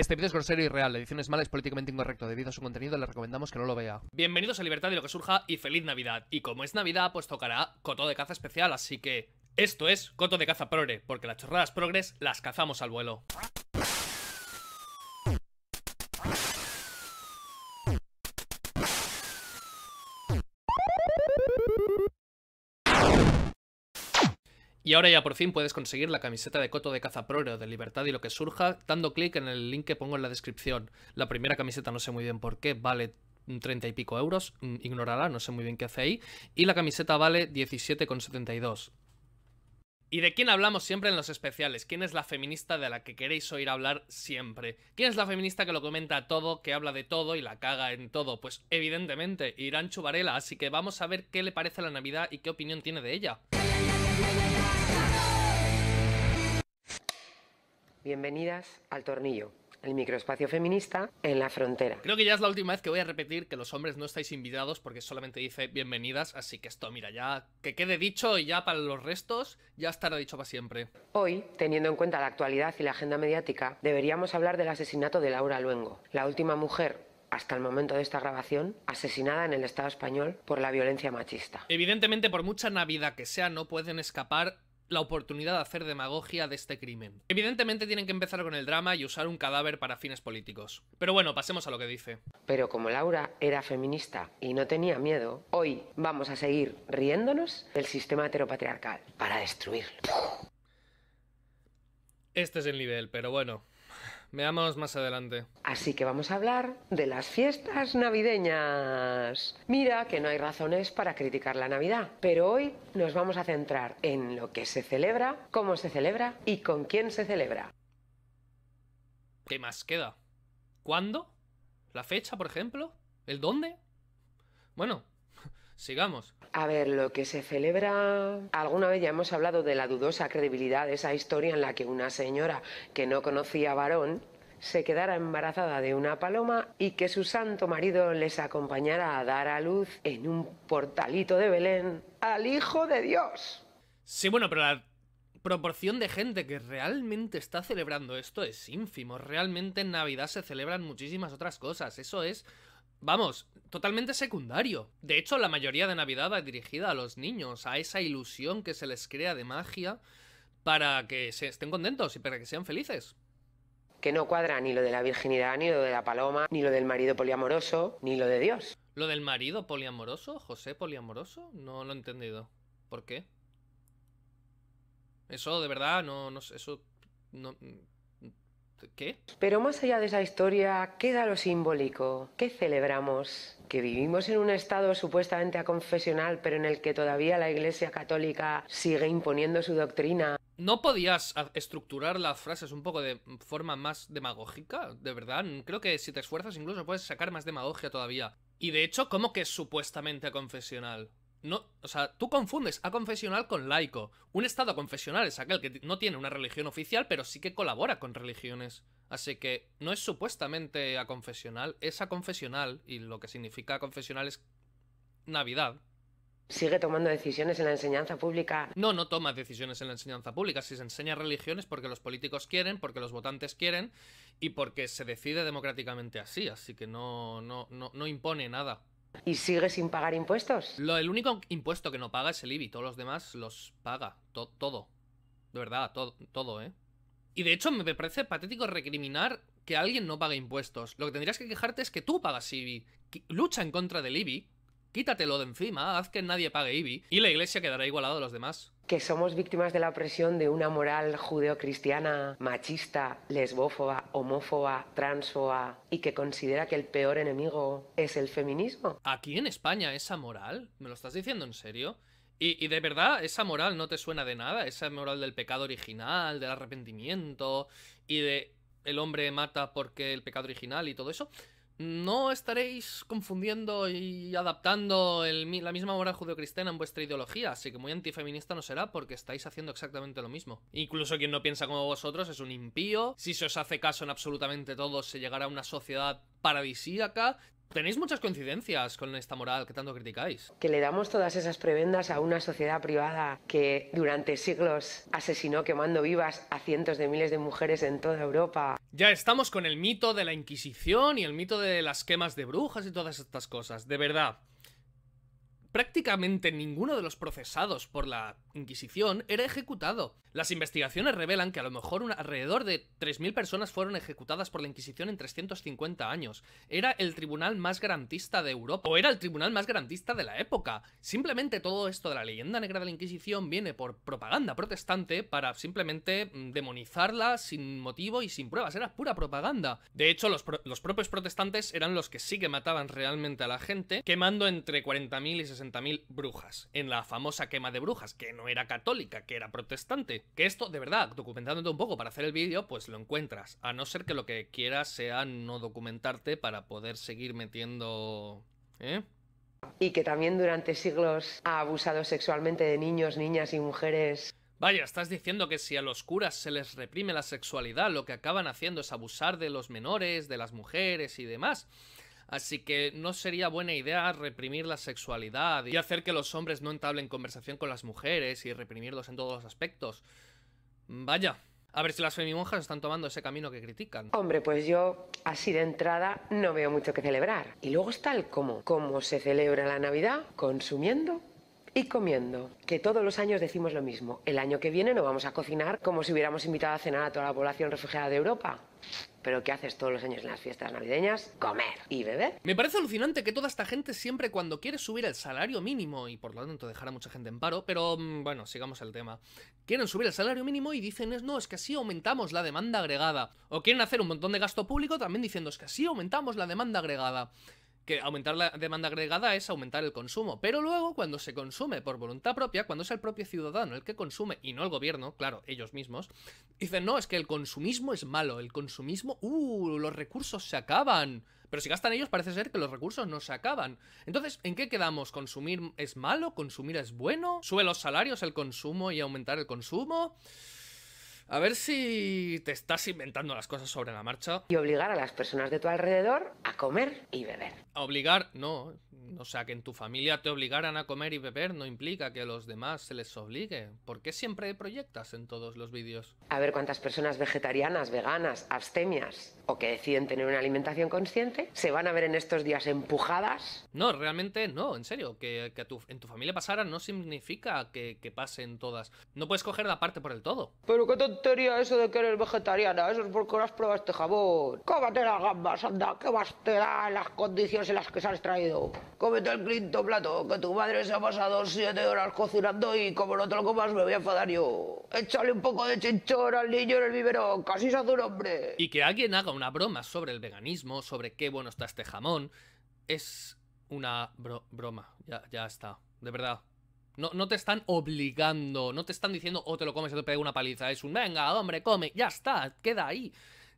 Este vídeo es grosero y real, la edición es mala, es políticamente incorrecto. Debido a su contenido, le recomendamos que no lo vea. Bienvenidos a Libertad y lo que surja y feliz Navidad. Y como es Navidad, pues tocará coto de caza especial, así que esto es coto de caza progre, porque las chorradas progres las cazamos al vuelo. Y ahora ya por fin puedes conseguir la camiseta de Coto de proreo de Libertad y lo que surja, dando clic en el link que pongo en la descripción. La primera camiseta no sé muy bien por qué, vale 30 y pico euros, mm, ignorará, no sé muy bien qué hace ahí, y la camiseta vale 17,72. ¿Y de quién hablamos siempre en los especiales? ¿Quién es la feminista de la que queréis oír hablar siempre? ¿Quién es la feminista que lo comenta todo, que habla de todo y la caga en todo? Pues evidentemente, Irán Chubarela, así que vamos a ver qué le parece la Navidad y qué opinión tiene de ella. Bienvenidas al tornillo, el microespacio feminista en la frontera. Creo que ya es la última vez que voy a repetir que los hombres no estáis invitados porque solamente dice bienvenidas, así que esto, mira, ya que quede dicho y ya para los restos ya estará dicho para siempre. Hoy, teniendo en cuenta la actualidad y la agenda mediática, deberíamos hablar del asesinato de Laura Luengo, la última mujer hasta el momento de esta grabación, asesinada en el Estado español por la violencia machista. Evidentemente, por mucha Navidad que sea, no pueden escapar la oportunidad de hacer demagogia de este crimen. Evidentemente tienen que empezar con el drama y usar un cadáver para fines políticos. Pero bueno, pasemos a lo que dice. Pero como Laura era feminista y no tenía miedo, hoy vamos a seguir riéndonos del sistema heteropatriarcal para destruirlo. Este es el nivel, pero bueno. Veamos más adelante. Así que vamos a hablar de las fiestas navideñas. Mira que no hay razones para criticar la Navidad, pero hoy nos vamos a centrar en lo que se celebra, cómo se celebra y con quién se celebra. ¿Qué más queda? ¿Cuándo? ¿La fecha, por ejemplo? ¿El dónde? Bueno, Sigamos. A ver, lo que se celebra... Alguna vez ya hemos hablado de la dudosa credibilidad de esa historia en la que una señora que no conocía varón se quedara embarazada de una paloma y que su santo marido les acompañara a dar a luz en un portalito de Belén al Hijo de Dios. Sí, bueno, pero la proporción de gente que realmente está celebrando esto es ínfimo. Realmente en Navidad se celebran muchísimas otras cosas. Eso es vamos, totalmente secundario. De hecho, la mayoría de Navidad va dirigida a los niños, a esa ilusión que se les crea de magia para que se estén contentos y para que sean felices que no cuadra ni lo de la virginidad, ni lo de la paloma, ni lo del marido poliamoroso, ni lo de Dios. ¿Lo del marido poliamoroso? ¿José poliamoroso? No lo he entendido. ¿Por qué? Eso de verdad, no, no eso no, ¿Qué? Pero más allá de esa historia, queda lo simbólico. ¿Qué celebramos? ¿Que vivimos en un estado supuestamente aconfesional, pero en el que todavía la Iglesia Católica sigue imponiendo su doctrina? ¿No podías estructurar las frases un poco de forma más demagógica? De verdad, creo que si te esfuerzas incluso puedes sacar más demagogia todavía. Y de hecho, ¿cómo que es supuestamente confesional? No, o sea, tú confundes a confesional con laico. Un estado confesional es aquel que no tiene una religión oficial, pero sí que colabora con religiones. Así que no es supuestamente a confesional, es a confesional, y lo que significa confesional es Navidad, sigue tomando decisiones en la enseñanza pública. No, no toma decisiones en la enseñanza pública. Si se enseña religiones porque los políticos quieren, porque los votantes quieren y porque se decide democráticamente así. Así que no, no, no, no impone nada. ¿Y sigue sin pagar impuestos? Lo, el único impuesto que no paga es el IBI, todos los demás los paga, todo. De verdad, todo, todo, ¿eh? Y de hecho me parece patético recriminar que alguien no pague impuestos. Lo que tendrías que quejarte es que tú pagas IBI. Lucha en contra del IBI, quítatelo de encima, haz que nadie pague IBI y la iglesia quedará igualada a los demás que somos víctimas de la opresión de una moral judeocristiana, machista, lesbófoba, homófoba, transfoba y que considera que el peor enemigo es el feminismo. Aquí en España esa moral, ¿me lo estás diciendo en serio? Y, y, de verdad, esa moral no te suena de nada, esa moral del pecado original, del arrepentimiento y de el hombre mata porque el pecado original y todo eso. No estaréis confundiendo y adaptando la misma moral judeocristiana en vuestra ideología, así que muy antifeminista no será porque estáis haciendo exactamente lo mismo. Incluso quien no piensa como vosotros es un impío, si se os hace caso en absolutamente todo se llegará a una sociedad paradisíaca, Tenéis muchas coincidencias con esta moral que tanto criticáis. Que le damos todas esas prebendas a una sociedad privada que durante siglos asesinó quemando vivas a cientos de miles de mujeres en toda Europa. Ya estamos con el mito de la Inquisición y el mito de las quemas de brujas y todas estas cosas. De verdad, Prácticamente ninguno de los procesados por la Inquisición era ejecutado. Las investigaciones revelan que a lo mejor un, alrededor de 3.000 personas fueron ejecutadas por la Inquisición en 350 años. Era el tribunal más garantista de Europa, o era el tribunal más garantista de la época. Simplemente todo esto de la leyenda negra de la Inquisición viene por propaganda protestante para simplemente mm, demonizarla sin motivo y sin pruebas. Era pura propaganda. De hecho, los, los propios protestantes eran los que sí que mataban realmente a la gente, quemando entre 40.000 y 60.000 60.000 brujas en la famosa quema de brujas, que no era católica, que era protestante. Que esto, de verdad, documentándote un poco para hacer el vídeo, pues lo encuentras. A no ser que lo que quieras sea no documentarte para poder seguir metiendo... ¿Eh? Y que también durante siglos ha abusado sexualmente de niños, niñas y mujeres. Vaya, estás diciendo que si a los curas se les reprime la sexualidad, lo que acaban haciendo es abusar de los menores, de las mujeres y demás así que no sería buena idea reprimir la sexualidad y hacer que los hombres no entablen conversación con las mujeres y reprimirlos en todos los aspectos. Vaya. A ver si las femimonjas están tomando ese camino que critican. Hombre, pues yo así de entrada no veo mucho que celebrar. Y luego está el cómo. ¿Cómo se celebra la Navidad? Consumiendo y comiendo, que todos los años decimos lo mismo. El año que viene no vamos a cocinar como si hubiéramos invitado a cenar a toda la población refugiada de Europa. Pero ¿qué haces todos los años en las fiestas navideñas? Comer y beber. Me parece alucinante que toda esta gente siempre cuando quiere subir el salario mínimo y por lo tanto dejará a mucha gente en paro, pero mm, bueno, sigamos el tema. Quieren subir el salario mínimo y dicen, es no, es que así aumentamos la demanda agregada. O quieren hacer un montón de gasto público también diciendo, es que así aumentamos la demanda agregada que aumentar la demanda agregada es aumentar el consumo, pero luego cuando se consume por voluntad propia, cuando es el propio ciudadano el que consume y no el gobierno, claro, ellos mismos, dicen, no, es que el consumismo es malo, el consumismo, uh, los recursos se acaban. Pero si gastan ellos parece ser que los recursos no se acaban. Entonces, ¿en qué quedamos? ¿Consumir es malo? ¿Consumir es bueno? ¿Sube los salarios el consumo y aumentar el consumo? A ver si te estás inventando las cosas sobre la marcha. Y obligar a las personas de tu alrededor a comer y beber. Obligar, no. O sea, que en tu familia te obligaran a comer y beber no implica que a los demás se les obligue. ¿Por qué siempre proyectas en todos los vídeos? A ver cuántas personas vegetarianas, veganas, abstemias o que deciden tener una alimentación consciente se van a ver en estos días empujadas. No, realmente no, en serio. Que, en tu familia pasara no significa que, pasen todas. No puedes coger la parte por el todo. Pero qué tontería eso de que eres vegetariana. Eso es porque no has probado este jabón. Cómate las gambas, anda, que vas las condiciones las que se has traído. Cómete el quinto plato, que tu madre se ha pasado siete horas cocinando y como no te lo comas me voy a enfadar yo. Échale un poco de chinchón al niño en el vivero casi se hace un hombre. Y que alguien haga una broma sobre el veganismo, sobre qué bueno está este jamón, es una broma. Ya, ya está, de verdad. No, no, te están obligando, no te están diciendo o oh, te lo comes o te pega una paliza. Es un venga, hombre, come, ya está, queda ahí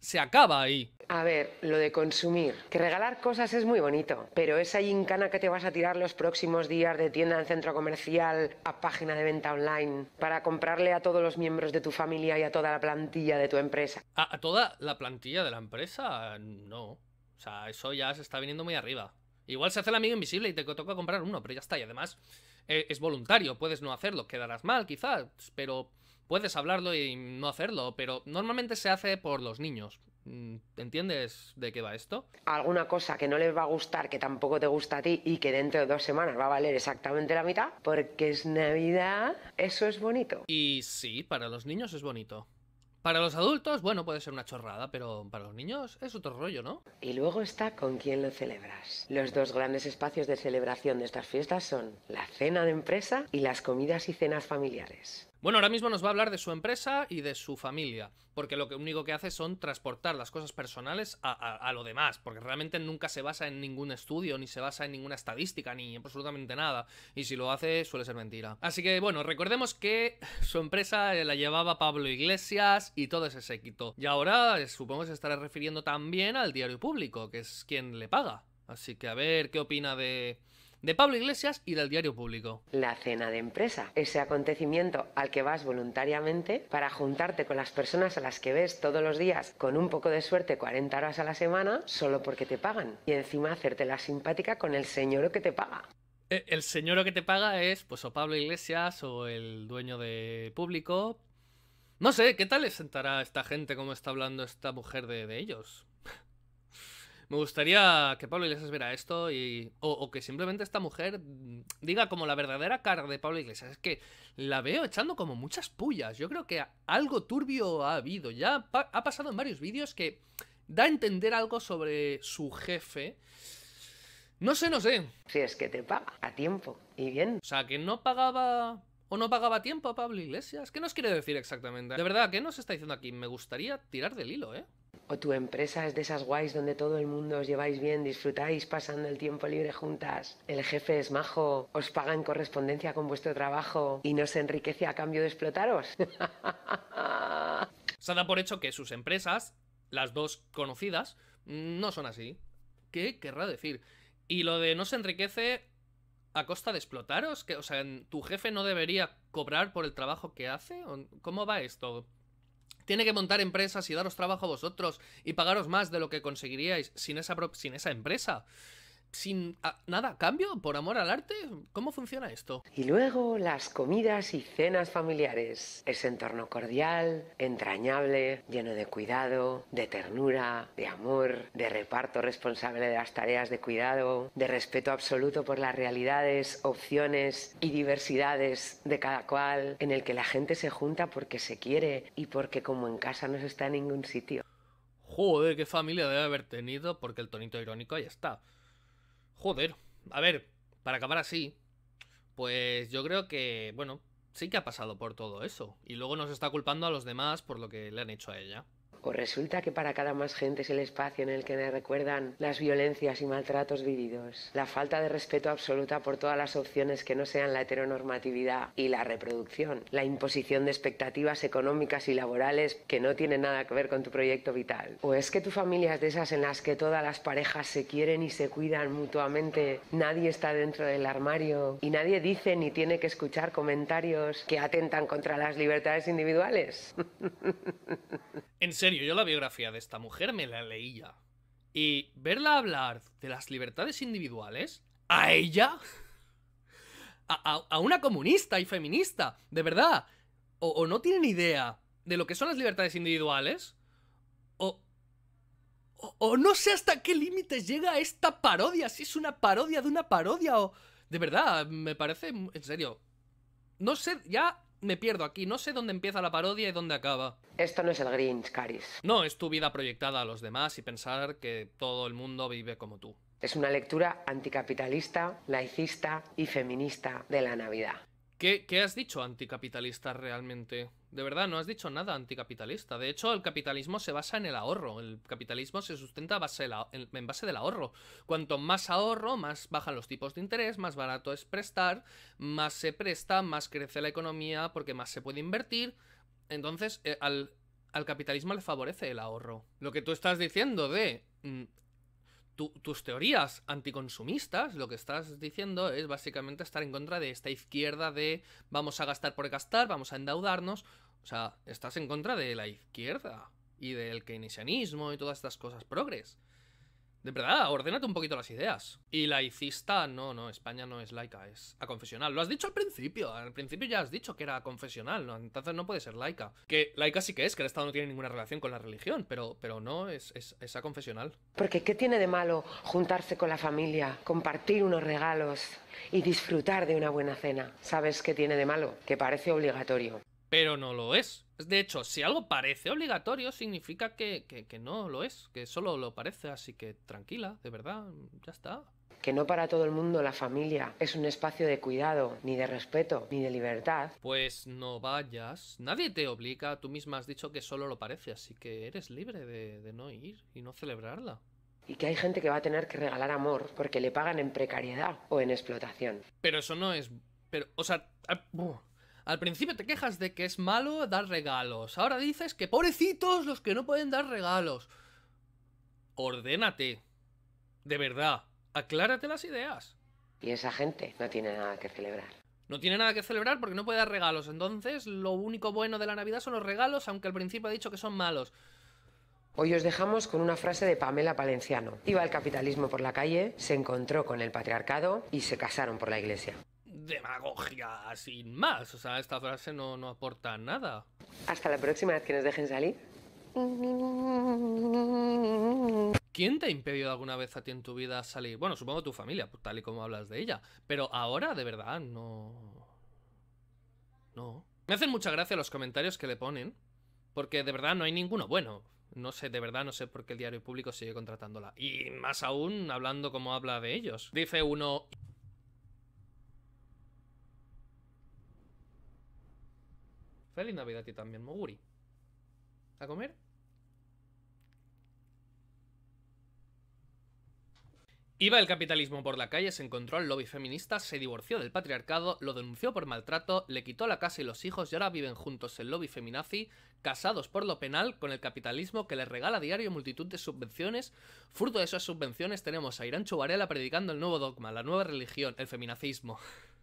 se acaba ahí. A ver, lo de consumir. Que regalar cosas es muy bonito, pero esa gincana que te vas a tirar los próximos días de tienda en centro comercial a página de venta online para comprarle a todos los miembros de tu familia y a toda la plantilla de tu empresa. ¿A, toda la plantilla de la empresa? No. O sea, eso ya se está viniendo muy arriba. Igual se hace el amigo invisible y te toca comprar uno, pero ya está. Y además, eh, es voluntario, puedes no hacerlo, quedarás mal quizás, pero Puedes hablarlo y no hacerlo, pero normalmente se hace por los niños. Mm, ¿Entiendes de qué va esto? Alguna cosa que no les va a gustar, que tampoco te gusta a ti y que dentro de dos semanas va a valer exactamente la mitad, porque es Navidad, eso es bonito. Y sí, para los niños es bonito. Para los adultos, bueno, puede ser una chorrada, pero para los niños es otro rollo, ¿no? Y luego está con quién lo celebras. Los dos grandes espacios de celebración de estas fiestas son la cena de empresa y las comidas y cenas familiares. Bueno, ahora mismo nos va a hablar de su empresa y de su familia, porque lo único que hace son transportar las cosas personales a, lo demás, porque realmente nunca se basa en ningún estudio, ni se basa en ninguna estadística, ni en absolutamente nada, y si lo hace suele ser mentira. Así que bueno, recordemos que su empresa eh, la llevaba Pablo Iglesias y todo ese séquito, y ahora eh, supongo que se estará refiriendo también al diario público, que es quien le paga. Así que a ver qué opina de de Pablo Iglesias y del Diario Público. La cena de empresa, ese acontecimiento al que vas voluntariamente para juntarte con las personas a las que ves todos los días con un poco de suerte 40 horas a la semana solo porque te pagan y encima hacerte la simpática con el señor que te paga. Eh, el señor que te paga es pues o Pablo Iglesias o el dueño de público. No sé, ¿qué tal les sentará esta gente como está hablando esta mujer de, de ellos? Me gustaría que Pablo Iglesias viera esto y, o, que simplemente esta mujer diga como la verdadera cara de Pablo Iglesias. Es que la veo echando como muchas pullas. Yo creo que algo turbio ha habido. Ya ha pasado en varios vídeos que da a entender algo sobre su jefe. No sé, no sé. Si es que te paga a tiempo y bien. O sea, que no pagaba ¿O no pagaba tiempo a Pablo Iglesias? ¿Qué nos quiere decir exactamente? De verdad, ¿qué nos está diciendo aquí? Me gustaría tirar del hilo, ¿eh? o tu empresa es de esas guays donde todo el mundo os lleváis bien, disfrutáis pasando el tiempo libre juntas, el jefe es majo, os paga en correspondencia con vuestro trabajo y no se enriquece a cambio de explotaros. se da por hecho que sus empresas, las dos conocidas, no son así. ¿Qué querrá decir? Y lo de no se enriquece a costa de explotaros, que, o sea, ¿tu jefe no debería cobrar por el trabajo que hace? ¿Cómo va esto? Tiene que montar empresas y daros trabajo a vosotros y pagaros más de lo que conseguiríais sin esa, sin esa empresa sin ah, nada cambio, por amor al arte? ¿Cómo funciona esto? Y luego las comidas y cenas familiares. Ese entorno cordial, entrañable, lleno de cuidado, de ternura, de amor, de reparto responsable de las tareas de cuidado, de respeto absoluto por las realidades, opciones y diversidades de cada cual, en el que la gente se junta porque se quiere y porque como en casa no se está en ningún sitio. Joder, qué familia debe haber tenido porque el tonito irónico ahí está. Joder, a ver, para acabar así, pues yo creo que, bueno, sí que ha pasado por todo eso. Y luego nos está culpando a los demás por lo que le han hecho a ella. Pues resulta que para cada más gente es el espacio en el que le recuerdan las violencias y maltratos vividos, la falta de respeto absoluta por todas las opciones que no sean la heteronormatividad y la reproducción, la imposición de expectativas económicas y laborales que no tienen nada que ver con tu proyecto vital. O es que tu familia es de esas en las que todas las parejas se quieren y se cuidan mutuamente, nadie está dentro del armario y nadie dice ni tiene que escuchar comentarios que atentan contra las libertades individuales. en serio yo la biografía de esta mujer me la leía. Y verla hablar de las libertades individuales, a ella, a, una comunista y feminista, de verdad, o, no tienen idea de lo que son las libertades individuales, o, o, no sé hasta qué límites llega esta parodia, si es una parodia de una parodia o... De verdad, me parece... En serio. No sé, ya me pierdo aquí, no sé dónde empieza la parodia y dónde acaba. Esto no es el Green Caris. No, es tu vida proyectada a los demás y pensar que todo el mundo vive como tú. Es una lectura anticapitalista, laicista y feminista de la Navidad. ¿Qué, has dicho anticapitalista realmente? De verdad, no has dicho nada anticapitalista. De hecho, el capitalismo se basa en el ahorro. El capitalismo se sustenta base en, base del ahorro. Cuanto más ahorro, más bajan los tipos de interés, más barato es prestar, más se presta, más crece la economía porque más se puede invertir. Entonces, eh, al, al capitalismo le favorece el ahorro. Lo que tú estás diciendo de mm, tus teorías anticonsumistas, lo que estás diciendo es básicamente estar en contra de esta izquierda de vamos a gastar por gastar, vamos a endeudarnos. O sea, estás en contra de la izquierda y del keynesianismo y todas estas cosas progres. De verdad, ordénate un poquito las ideas. Y laicista, no, no, España no es laica, es a confesional. Lo has dicho al principio, al principio ya has dicho que era confesional, entonces no puede ser laica. Que laica sí que es, que el Estado no tiene ninguna relación con la religión, pero, pero no, es, es, es confesional. Porque ¿qué tiene de malo juntarse con la familia, compartir unos regalos? y disfrutar de una buena cena. ¿Sabes qué tiene de malo? Que parece obligatorio pero no lo es. De hecho, si algo parece obligatorio, significa que, no lo es, que solo lo parece, así que tranquila, de verdad, ya está. Que no para todo el mundo la familia es un espacio de cuidado, ni de respeto, ni de libertad. Pues no vayas, nadie te obliga, tú misma has dicho que solo lo parece, así que eres libre de, no ir y no celebrarla y que hay gente que va a tener que regalar amor porque le pagan en precariedad o en explotación. Pero eso no es... Pero, o sea... Ah, al principio te quejas de que es malo dar regalos. Ahora dices que pobrecitos los que no pueden dar regalos. Ordénate. De verdad. Aclárate las ideas. Y esa gente no tiene nada que celebrar. No tiene nada que celebrar porque no puede dar regalos. Entonces, lo único bueno de la Navidad son los regalos, aunque al principio ha dicho que son malos. Hoy os dejamos con una frase de Pamela Palenciano. Iba el capitalismo por la calle, se encontró con el patriarcado y se casaron por la iglesia demagogia sin más. O sea, esta frase no, no aporta nada. Hasta la próxima vez que nos dejen salir. ¿Quién te ha impedido alguna vez a ti en tu vida salir? Bueno, supongo tu familia, pues, tal y como hablas de ella. Pero ahora, de verdad, no... No. Me hacen mucha gracia los comentarios que le ponen. Porque de verdad no hay ninguno bueno. No sé, de verdad no sé por qué el diario público sigue contratándola. Y más aún hablando como habla de ellos. Dice uno, Feliz Navidad a ti también, Moguri. ¿A comer? Iba el capitalismo por la calle, se encontró al lobby feminista, se divorció del patriarcado, lo denunció por maltrato, le quitó la casa y los hijos y ahora viven juntos el lobby feminazi, casados por lo penal con el capitalismo que les regala a diario multitud de subvenciones. Fruto de esas subvenciones tenemos a Irán Chubarela predicando el nuevo dogma, la nueva religión, el feminacismo.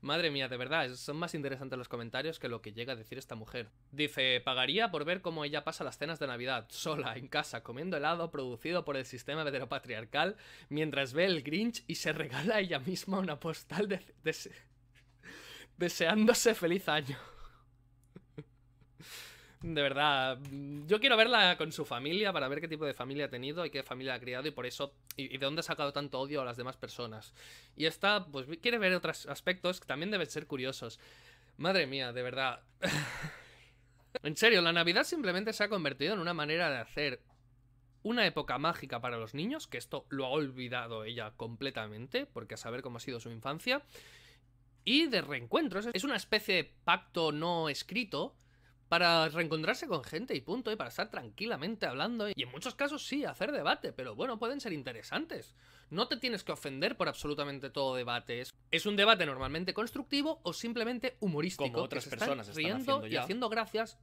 Madre mía, de verdad, son más interesantes los comentarios que lo que llega a decir esta mujer. Dice, pagaría por ver cómo ella pasa las cenas de Navidad, sola, en casa, comiendo helado producido por el sistema patriarcal mientras ve el Grinch y se regala a ella misma una postal deseándose feliz año. De verdad, yo quiero verla con su familia para ver qué tipo de familia ha tenido y qué familia ha criado y por eso, y, de dónde ha sacado tanto odio a las demás personas. Y esta, pues quiere ver otros aspectos que también deben ser curiosos. Madre mía, de verdad. en serio, la Navidad simplemente se ha convertido en una manera de hacer una época mágica para los niños, que esto lo ha olvidado ella completamente, porque a saber cómo ha sido su infancia, y de reencuentros. Es una especie de pacto no escrito para reencontrarse con gente y punto, y para estar tranquilamente hablando, y en muchos casos sí, hacer debate, pero bueno, pueden ser interesantes. No te tienes que ofender por absolutamente todo debate. Es un debate normalmente constructivo o simplemente humorístico. Como otras personas están riendo y haciendo gracias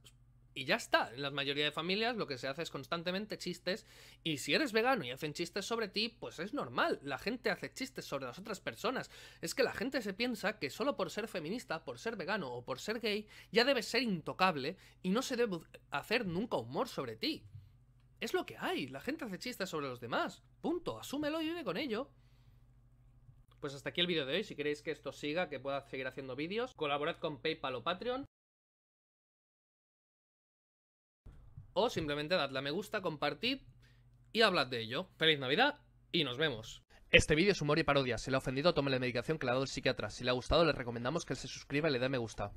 y ya está. En la mayoría de familias lo que se hace es constantemente chistes y si eres vegano y hacen chistes sobre ti, pues es normal. La gente hace chistes sobre las otras personas. Es que la gente se piensa que solo por ser feminista, por ser vegano o por ser gay, ya debes ser intocable y no se debe hacer nunca humor sobre ti. Es lo que hay. La gente hace chistes sobre los demás. Punto. Asúmelo y vive con ello. Pues hasta aquí el vídeo de hoy. Si queréis que esto siga, que pueda seguir haciendo vídeos, colaborad con PayPal o Patreon. o simplemente dadle a me gusta, compartid y hablad de ello. ¡Feliz Navidad y nos vemos! Este vídeo es humor y parodia. Si le ha ofendido, tome la medicación que le ha dado el psiquiatra. Si le ha gustado, le recomendamos que se suscriba y le dé me gusta.